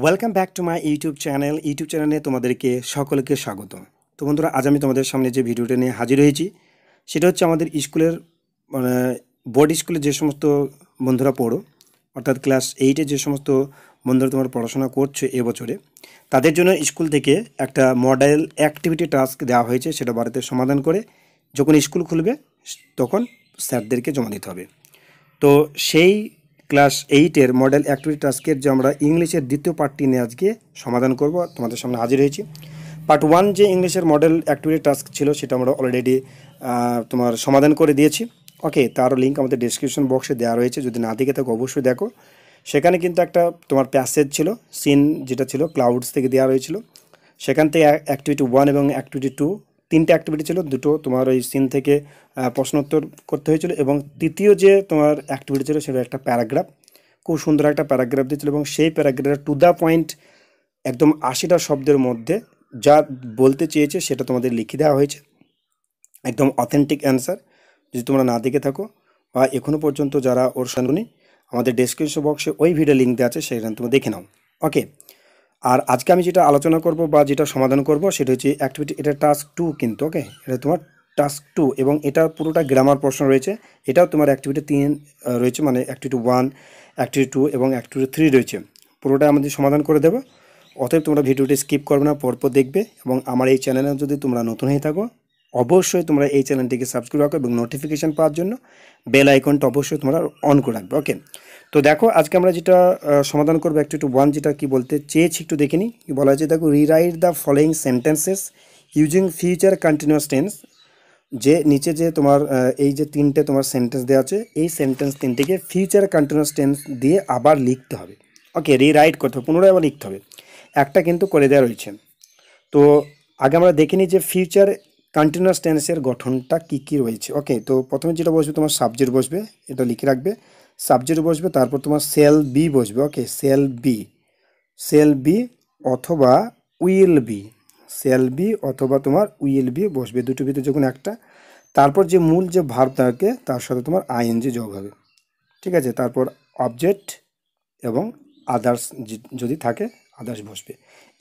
welcome back to my YouTube channel YouTube চ্যানেলে তোমাদেরকে সকলকে স্বাগত তো বন্ধুরা আজ আমি তোমাদের সামনে যে ভিডিওটা নিয়ে হাজির হয়েছি সেটা হচ্ছে আমাদের স্কুলের মানে বোর্ড স্কুলে যে সমস্ত বন্ধুরা পড়ো অর্থাৎ ক্লাস এইটে যে সমস্ত বন্ধুরা তোমার পড়াশোনা করছো এবছরে তাদের জন্য স্কুল থেকে একটা মডেল অ্যাক্টিভিটি টাস্ক দেওয়া হয়েছে সেটা বাড়িতে সমাধান করে যখন স্কুল খুলবে তখন স্যারদেরকে জমা দিতে হবে তো সেই ক্লাস এইটের মডেল অ্যাক্টিভিটি টাস্কের যে আমরা ইংলিশের দ্বিতীয় পার্টটি নিয়ে আজকে সমাধান করব তোমাদের সামনে হাজির হয়েছি পার্ট ওয়ান যে ইংলিশের মডেল অ্যাক্টিভিটি টাস্ক ছিল সেটা আমরা অলরেডি তোমার সমাধান করে দিয়েছি ওকে তারও লিঙ্ক আমাদের ডিসক্রিপশন বক্সে দেওয়া রয়েছে যদি না দেখে থাকো অবশ্যই দেখো সেখানে কিন্তু একটা তোমার প্যাসেজ ছিল সিন যেটা ছিল ক্লাউডস থেকে দেওয়া রয়েছিল সেখান থেকে অ্যাক্টিভিটি ওয়ান এবং অ্যাক্টিভিটি টু তিনটে অ্যাক্টিভিটি ছিল দুটো তোমার ওই সিন থেকে প্রশ্নোত্তর করতে হয়েছিল এবং তৃতীয় যে তোমার অ্যাক্টিভিটি ছিল সেটা একটা প্যারাগ্রাফ খুব সুন্দর একটা প্যারাগ্রাফ দিয়েছিল এবং সেই প্যারাগ্রাফ টু দ্য পয়েন্ট একদম আশিটা শব্দের মধ্যে যা বলতে চেয়েছে সেটা তোমাদের লিখে দেওয়া হয়েছে একদম অথেন্টিক অ্যান্সার যদি তোমরা না দেখে থাকো বা এখনও পর্যন্ত যারা ওর সঙ্গে আমাদের ডেসক্রিপশন বক্সে ওই ভিডিও লিঙ্ক দেওয়া আছে সেখানে তোমরা দেখে নাও ওকে আর আজকে আমি যেটা আলোচনা করব বা যেটা সমাধান করব সেটা হচ্ছে অ্যাক্টিভিটি এটা টাস্ক টু কিন্তু ওকে এটা তোমার টাস্ক টু এবং এটা পুরোটা গ্রামার প্রশ্ন রয়েছে এটাও তোমার অ্যাক্টিভিটি তিন রয়েছে মানে অ্যাক্টিভিটি ওয়ান অ্যাক্টিভিটি টু এবং অ্যাক্টিভিটি থ্রি রয়েছে পুরোটা আমাদের সমাধান করে দেবো অতএব তোমরা ভিডিওটি স্কিপ করবে না পরপর দেখবে এবং আমার এই চ্যানেলে যদি তোমরা নতুন হয়ে থাকো অবশ্যই তোমরা এই চ্যানেলটিকে সাবস্ক্রাইব রাখো এবং নোটিফিকেশান পাওয়ার জন্য বেল আইকনটা অবশ্যই তোমরা অন করে রাখবে ওকে তো দেখো আজকে আমরা যেটা সমাধান করবো একটু একটু ওয়ান যেটা কি বলতে চেয়েছি একটু দেখে নিই বলা হয়েছে দেখো rewrite the following sentences using future continuous tense যে নিচে যে তোমার এই যে তিনটে তোমার সেন্টেন্স দেওয়া আছে এই সেন্টেন্স তিনটিকে ফিউচার কন্টিনিউয়াস টেন্স দিয়ে আবার লিখতে হবে ওকে রিরাইট করতে হবে পুনরায় আবার লিখতে হবে একটা কিন্তু করে দেওয়া রয়েছে তো আগে আমরা দেখে নিই যে ফিউচার কন্টিনিউয়াস টেন্সের গঠনটা কী কী রয়েছে ওকে তো প্রথমে যেটা বসবে তোমার সাবজেক্ট বসবে এটা লিখে রাখবে সাবজেক্ট বসবে তারপর তোমার সেল বি বসবে okay shall be shall be অথবা উইল বি সেল বি অথবা তোমার উইল বি বসবে দুটো ভিতরে যখন একটা তারপর যে মূল যে ভার্ব থাকে তার সাথে তোমার আইএনজি যোগ হবে ঠিক আছে তারপর অবজেক্ট এবং আদার্স যদি থাকে আদার্স বসবে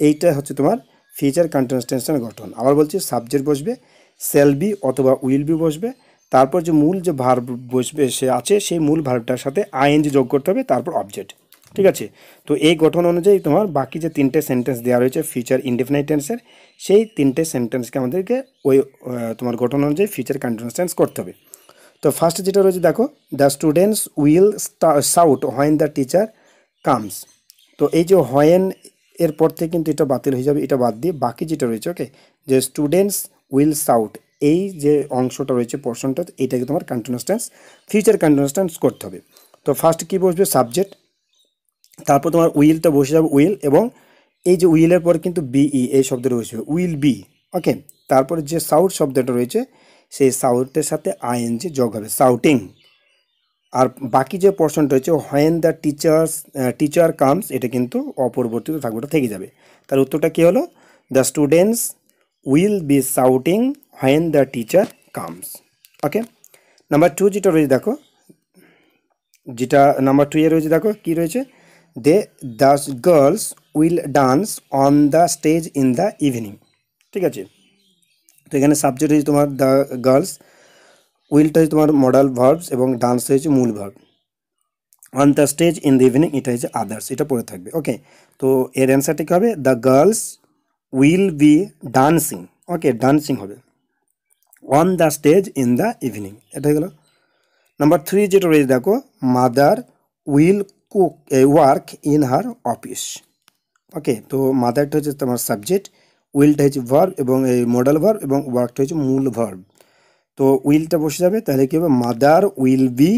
এইটা হচ্ছে তোমার ফিচার কন্টেন্স গঠন আবার বলছি সাবজেক্ট বসবে সেল বি অথবা উইল বি বসবে তারপর যে মূল যে ভার্ব বসবে সে আছে সেই মূল ভার্বটার সাথে আইএনজি যোগ করতে হবে তারপর অবজেক্ট ঠিক আছে তো এই গঠন অনুযায়ী তোমার বাকি যে তিনটে সেন্টেন্স দেওয়া রয়েছে ফিউচার ইনডিফিনাইট টেন্সের সেই তিনটে সেন্টেন্সকে আমাদেরকে ওই তোমার গঠন অনুযায়ী ফিউচার কন্টিনিউস টেন্স করতে হবে তো ফার্স্ট যেটা রয়েছে দেখো the students will shout when the teacher comes তো এই যে হোয়েন এরপর থেকে কিন্তু এটা বাতিল হয়ে যাবে এটা বাদ দিয়ে বাকি যেটা রয়েছে ওকে যে স্টুডেন্টস উইল সাউট এই যে অংশটা রয়েছে পোর্শনটা এটাকে তোমার continuous tense future continuous tense করতে হবে তো ফার্স্ট কী বসবে সাবজেক্ট তারপর তোমার উইলটা বসে যাবে উইল এবং এই যে উইলের পর কিন্তু বিই এই শব্দটা বসবে উইল বি ওকে তারপর যে সাউট শব্দটা রয়েছে সেই সাউটের সাথে যে যোগ হবে সাউটিং আর বাকি যে পোর্শনটা রয়েছে when the teachers teacher comes এটা কিন্তু অপরিবর্তিত থাকবে ওটা থেকে যাবে তার উত্তরটা কী হলো the students will be shouting when the teacher comes okay number two যেটা রয়েছে দেখো যেটা নাম্বার টু এ রয়েছে দেখো কি রয়েছে they the girls will dance on the stage in the evening ঠিক আছে তো এখানে সাবজেক্ট হয়েছে তোমার দ্য গার্লস উইলটা হচ্ছে তোমার মডেল ভার্বস এবং ডান্স হয়েছে মূল verb on the stage in the evening এটা হচ্ছে আদার্স এটা পড়ে থাকবে ওকে তো এর অ্যান্সারটা কী হবে the girls will be dancing okay dancing হবে on the stage in the evening এটা গেল নাম্বার থ্রি যেটা রয়েছে দেখো mother will cook work in her office okay তো মাদারটা হচ্ছে তোমার সাবজেক্ট উইলটা হচ্ছে ভার্ব এবং এই মডেল ভার্ব এবং ওয়ার্কটা হচ্ছে মূল ভার্ব তো উইলটা বসে যাবে তাহলে কী হবে mother will be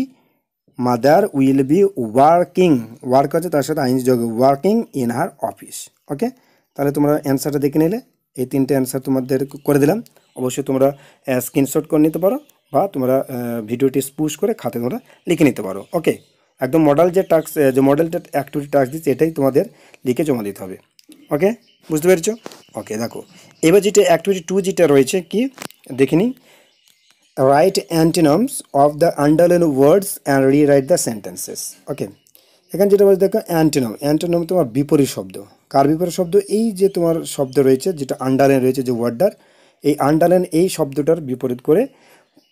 mother will be working work আছে তার সাথে আইন যোগ working in her office okay তাহলে তোমরা অ্যান্সারটা দেখে নিলে এই তিনটে অ্যান্সার তোমাদের করে দিলাম অবশ্যই তোমরা স্ক্রিনশট করে নিতে পারো বা তোমরা ভিডিওটি স্পুশ করে খাতে তোমরা লিখে নিতে পারো ওকে একদম মডেল যে টাস্ক যে মডেলটা অ্যাক্টিভিটি টাস্ক দিচ্ছে এটাই তোমাদের লিখে জমা দিতে হবে ওকে বুঝতে পেরেছ ওকে দেখো এবার যেটা অ্যাক্টিভিটি টু যেটা রয়েছে কি দেখে নিই write antonyms of the underline words and rewrite the sentences okay এখানে যেটা বলছে দেখো অ্যান্টিনম অ্যান্টিনম তোমার বিপরীত শব্দ কার বিপরীত শব্দ এই যে তোমার শব্দ রয়েছে যেটা আন্ডারলাইন রয়েছে যে ওয়ার্ডটার এই আন্ডারলাইন এই শব্দটার বিপরীত করে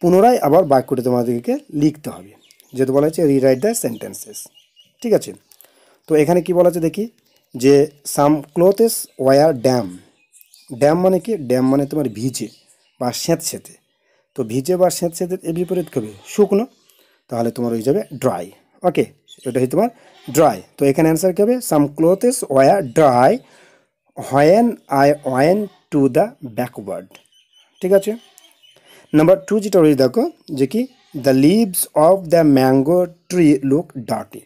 পুনরায় আবার বাক্যটি তোমাদেরকে লিখতে হবে যেহেতু বলা হচ্ছে রিরাইট দ্য সেন্টেন্সেস ঠিক আছে তো এখানে কি বলা আছে দেখি যে some clothes were damp damp মানে কি ড্যাম মানে তোমার ভিজে বা সেঁতে তো ভিজে বা সেঁতে এর বিপরীত কবে শুকনো তাহলে তোমার হয়ে যাবে ড্রাই ওকে এটা হচ্ছে তোমার ড্রাই তো এখানে অ্যান্সার কী হবে some clothes were dry when I went to the backward ঠিক আছে নাম্বার টু যেটা রয়েছে দেখো যে কি the leaves of the mango tree look dirty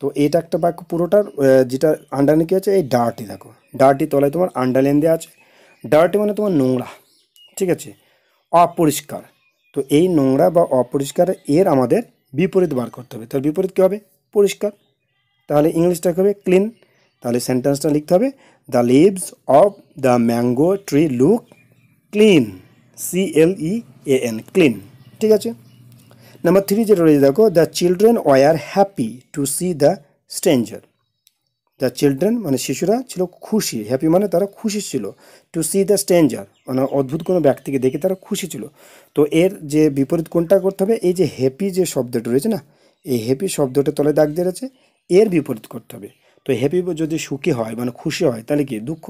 তো এটা একটা বাক্য পুরোটার যেটা আন্ডারলাইন কী আছে এই ডার্টি দেখো ডার্টি তলায় তোমার আন্ডারলাইন দেওয়া আছে ডার্টি মানে তোমার নোংরা ঠিক আছে অপরিষ্কার তো এই নোংরা বা অপরিষ্কার এর আমাদের বিপরীত বার করতে হবে তার বিপরীত কী হবে পরিষ্কার তাহলে ইংলিশটা হবে ক্লিন তাহলে সেন্টেন্সটা লিখতে হবে the leaves of the mango tree look clean C L E A N clean ঠিক আছে নাম্বার থ্রি যেটা রয়েছে দেখো the children were happy to see the stranger the children মানে শিশুরা ছিল খুশি হ্যাপি মানে তারা খুশি ছিল টু সি দ্য স্ট্রেঞ্জার মানে অদ্ভুত কোনো ব্যক্তিকে দেখে তারা খুশি ছিল তো এর যে বিপরীত কোনটা করতে হবে এই যে হ্যাপি যে শব্দটা রয়েছে না এই হ্যাপি শব্দটা তলে দাগ দিয়ে রয়েছে এর বিপরীত করতে হবে তো হ্যাপি যদি সুখী হয় মানে খুশি হয় তাহলে কি দুঃখ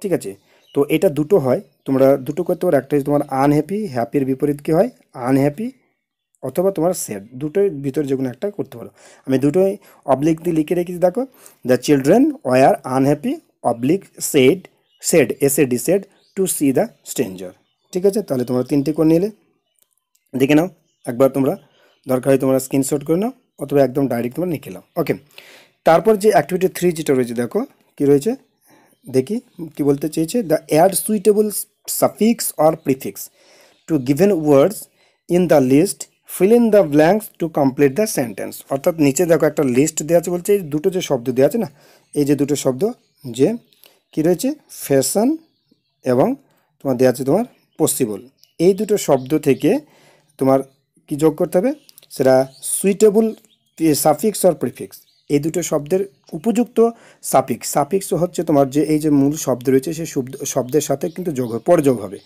ঠিক আছে তো এটা দুটো হয় তোমরা দুটো করতে পারো একটা তোমার আনহ্যাপি হ্যাপির বিপরীত কী হয় আনহ্যাপি অথবা তোমার স্যাড দুটোর ভিতরে যে কোনো একটা করতে পারো আমি দুটোই অবলিক দিয়ে লিখে রেখেছি দেখো the children were unhappy oblique sad sad S A D sad to see the stranger ঠিক আছে তাহলে তোমরা তিনটে করে নিলে দেখে নাও একবার তোমরা দরকার হয় তোমরা স্ক্রিনশট করে নাও অথবা একদম ডাইরেক্ট তোমরা লিখে নাও ওকে তারপর যে অ্যাক্টিভিটি থ্রি যেটা রয়েছে দেখো কি রয়েছে দেখি কি বলতে চেয়েছে the add suitable suffix or prefix to given words in the list fill in the blanks to complete the sentence অর্থাৎ নিচে দেখো একটা লিস্ট দেওয়া আছে বলছে এই দুটো যে শব্দ দেওয়া আছে না এই যে দুটো শব্দ যে কি রয়েছে ফ্যাশন এবং তোমার দেওয়া আছে তোমার পসিবল এই দুটো শব্দ থেকে তোমার কি যোগ করতে হবে সেটা সুইটেবল সাফিক্স অর প্রিফিক্স এই দুটো শব্দের উপযুক্ত সাপিক্স সাপিক্স হচ্ছে তোমার যে এই যে মূল শব্দ রয়েছে সেই শব্দের সাথে কিন্তু যোগ হবে পরযোগ হবে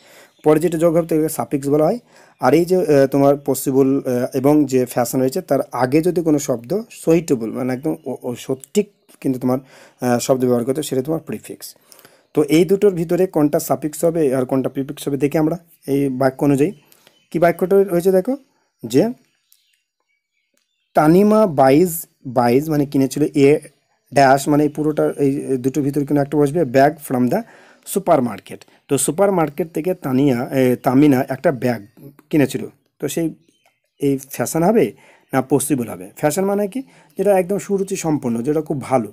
পরে যেটা যোগ হবে তাকে সাপিক্স বলা হয় আর এই যে তোমার পসিবল এবং যে ফ্যাশন রয়েছে তার আগে যদি কোনো শব্দ সহিটেবল মানে একদম সঠিক কিন্তু তোমার শব্দ ব্যবহার করতে সেটা তোমার প্রিফিক্স তো এই দুটোর ভিতরে কোনটা সাপিক্স হবে আর কোনটা প্রিফিক্স হবে দেখে আমরা এই বাক্য অনুযায়ী কি বাক্যটা রয়েছে দেখো যে তানিমা বাইজ বাইজ মানে কিনেছিল এ ড্যাশ মানে এই পুরোটা এই দুটোর ভিতরে কিন্তু একটা বসবে bag from the supermarket তো সুপার মার্কেট থেকে তানিয়া তামিনা একটা ব্যাগ কিনেছিল তো সেই এই ফ্যাশন হবে না পসিবল হবে ফ্যাশন মানে কি যেটা একদম সুরুচি সম্পন্ন যেটা খুব ভালো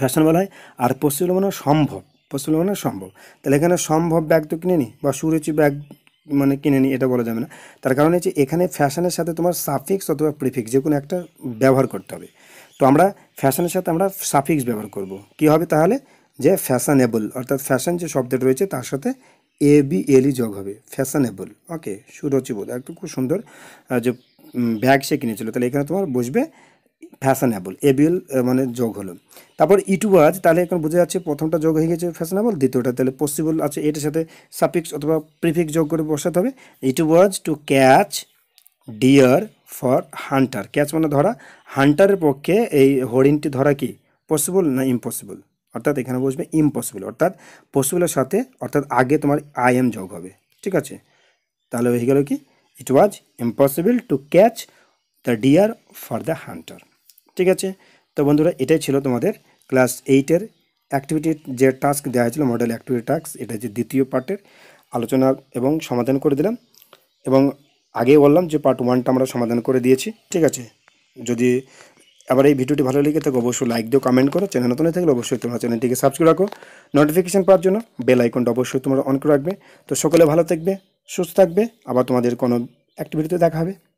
ফ্যাশন বলা হয় আর পসিবল মানে সম্ভব পসিবল মানে সম্ভব তাহলে এখানে সম্ভব ব্যাগ তো কিনে নি বা সুরুচি ব্যাগ মানে কিনে নিই এটা বলা যাবে না তার কারণ হচ্ছে এখানে ফ্যাশনের সাথে তোমার সাফিক্স অথবা প্রিফিক্স যে কোনো একটা ব্যবহার করতে হবে তো আমরা ফ্যাশনের সাথে আমরা সাফিক্স ব্যবহার করব কি হবে তাহলে যে ফ্যাশনেবল অর্থাৎ ফ্যাশন যে শব্দটা রয়েছে তার সাথে এ বি এলই যোগ হবে ফ্যাশনেবল ওকে সুরচিবোধ একটু খুব সুন্দর যে ব্যাগ সে কিনেছিল তাহলে এখানে তোমার বসবে ফ্যাশনেবল এবিএল মানে যোগ হলো তারপর ইট e ওয়াজ তাহলে এখন বোঝা যাচ্ছে প্রথমটা যোগ হয়ে গেছে ফ্যাশনেবল দ্বিতীয়টা তাহলে পসিবল আছে এটার সাথে সাপিক্স অথবা প্রিফিক্স যোগ করে বসাতে হবে it was to catch deer for hunter catch মানে ধরা হান্টারের পক্ষে এই হরিণটি ধরা কি পসিবল না ইম্পসিবল অর্থাৎ এখানে বসবে ইম্পসিবল অর্থাৎ পসিবলের সাথে অর্থাৎ আগে তোমার আই এম যোগ হবে ঠিক আছে তাহলে হয়ে গেল কি it was impossible to catch the deer for the hunter ঠিক আছে তো বন্ধুরা এটাই ছিল তোমাদের ক্লাস এইটের অ্যাক্টিভিটির যে টাস্ক দেওয়া হয়েছিল মডেল অ্যাক্টিভিটি টাস্ক এটা যে দ্বিতীয় পার্টের আলোচনা এবং সমাধান করে দিলাম এবং আগে বললাম যে পার্ট ওয়ানটা আমরা সমাধান করে দিয়েছি ঠিক আছে যদি আবার এই ভিডিওটি ভালো লেগে থাকে অবশ্যই লাইক দিও কমেন্ট করো চ্যানেল নতুন থাকলে অবশ্যই তোমরা চ্যানেলটিকে সাবস্ক্রাইব রাখো নোটিফিকেশান পাওয়ার জন্য বেল আইকনটা অবশ্যই তোমরা অন করে রাখবে তো সকলে ভালো থাকবে সুস্থ থাকবে আবার তোমাদের কোনো অ্যাক্টিভিটিতে দেখা হবে